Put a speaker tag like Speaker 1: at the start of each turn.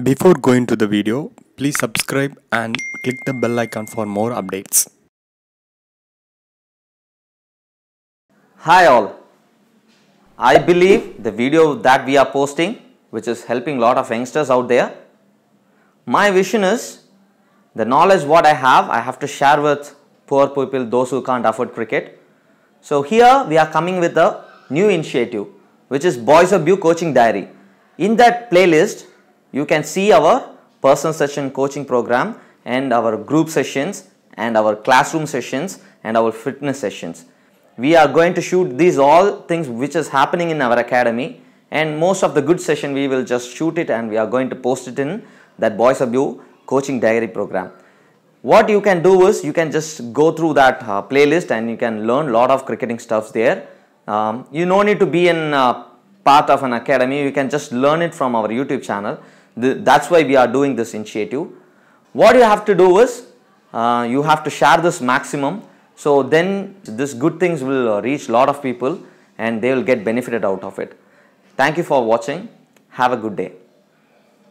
Speaker 1: Before going to the video, please subscribe and click the bell icon for more updates.
Speaker 2: Hi all, I believe the video that we are posting which is helping lot of youngsters out there. My vision is the knowledge what I have, I have to share with poor people, those who can't afford cricket. So here we are coming with a new initiative which is Boys of Bu Coaching Diary. In that playlist, you can see our personal session coaching program and our group sessions and our classroom sessions and our fitness sessions. We are going to shoot these all things which is happening in our academy and most of the good session we will just shoot it and we are going to post it in that Boys of You coaching diary program. What you can do is you can just go through that uh, playlist and you can learn lot of cricketing stuffs there. Um, you no need to be in uh, part of an academy, you can just learn it from our YouTube channel. The, that's why we are doing this initiative. What you have to do is, uh, you have to share this maximum. So then this good things will uh, reach lot of people and they will get benefited out of it. Thank you for watching. Have a good day.